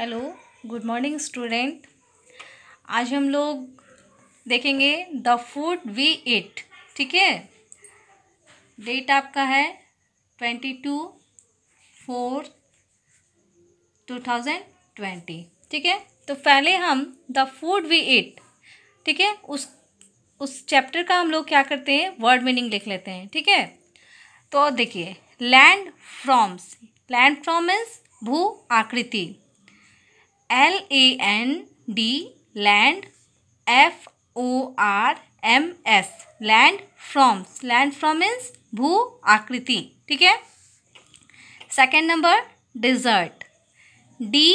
hello good morning student आज हम लोग देखेंगे द फूड वी एट ठीक है डेट आपका है twenty two four two thousand twenty ठीक है तो पहले हम द फूड वी एट ठीक है उस उस चैप्टर का हम लोग क्या करते हैं वर्ड मीनिंग लिख लेते हैं ठीक है तो देखिए land forms land form is भू आकृति L A N D land F O R M S land forms land form means भू आकृति ठीक है second number desert D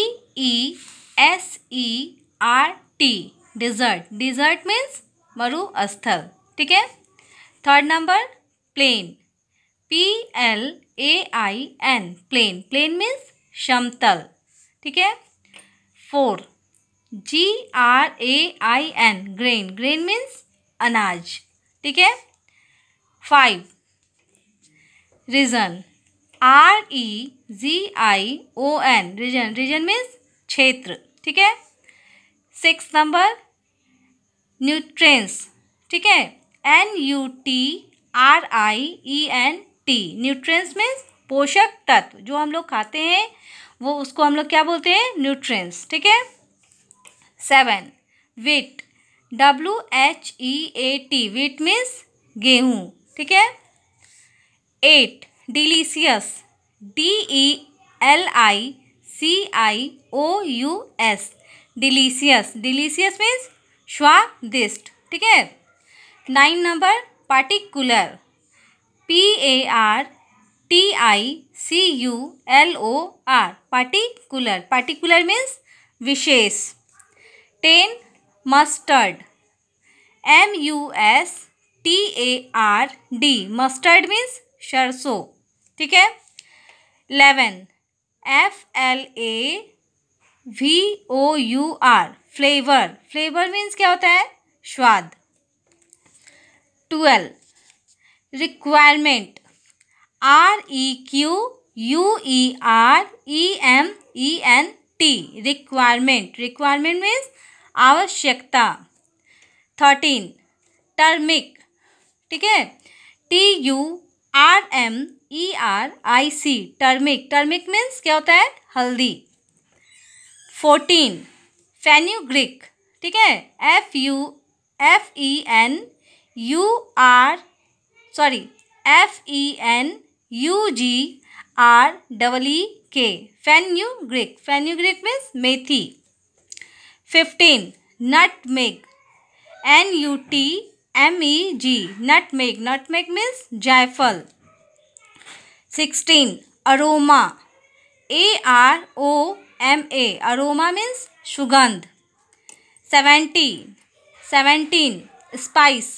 E S E R T desert desert means मरुस्थल ठीक है third number plain P L A I N plain plain means समतल ठीक है four G R A I N grain grain means अनाज ठीक है five region R E G I O N region region means क्षेत्र ठीक है six number nutrients ठीक है N U T R I E N T nutrients means पोषक तत्व जो हम लोग खाते हैं वो उसको हम लोग क्या बोलते हैं न्यूट्रिएंट्स ठीक है seven wheat W H E A T wheat means गेहूँ ठीक है eight delicious D E L I C I O U S delicious delicious means स्वादिष्ट ठीक है nine number particular P A R T I C U L A R particular particular means विशेष ten mustard M U S T A R D mustard means सरसों ठीक है eleven F L A V O you R flavour flavour means क्या होता है स्वाद twelve requirement R E Q U I R E M E N T requirement requirement means आवश्यकता thirteen turmeric ठीक है T U R M E R I C turmeric turmeric means क्या होता है हल्दी फोर्टीन फैन्यूग्रिक ठीक है F U F E N U R sorry F E N U G R double E K U greek means मेथी fifteen nutmeg N U T M E G nutmeg nutmeg means जायफल sixteen aroma A R O M A aroma means सुगंध seventeen seventeen spice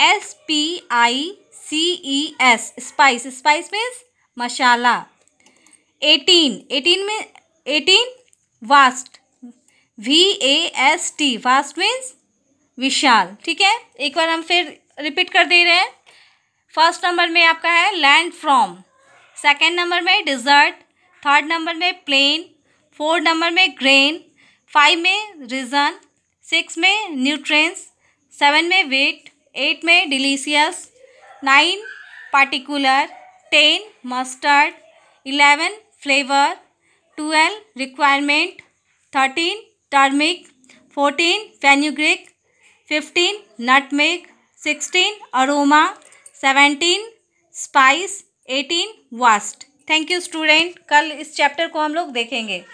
S P I C E S spice spice means मसाला eighteen eighteen में eighteen vast V A S T vast means विशाल ठीक है एक बार हम फिर repeat कर दे रहे हैं फर्स्ट नंबर में आपका है लैंड फ्रॉम सेकेंड नंबर में डिज़र्ट थर्ड नंबर में प्लेन फोर्थ नंबर में ग्रेन फाइव में रीज़न सिक्स में न्यूट्रेंस सेवन में वेट एट में delicious nine particular ten mustard eleven flavour twelve requirement thirteen turmeric fourteen fenugreek fifteen nutmeg sixteen aroma seventeen spice eighteen vast thank you student कल इस chapter को हम लोग देखेंगे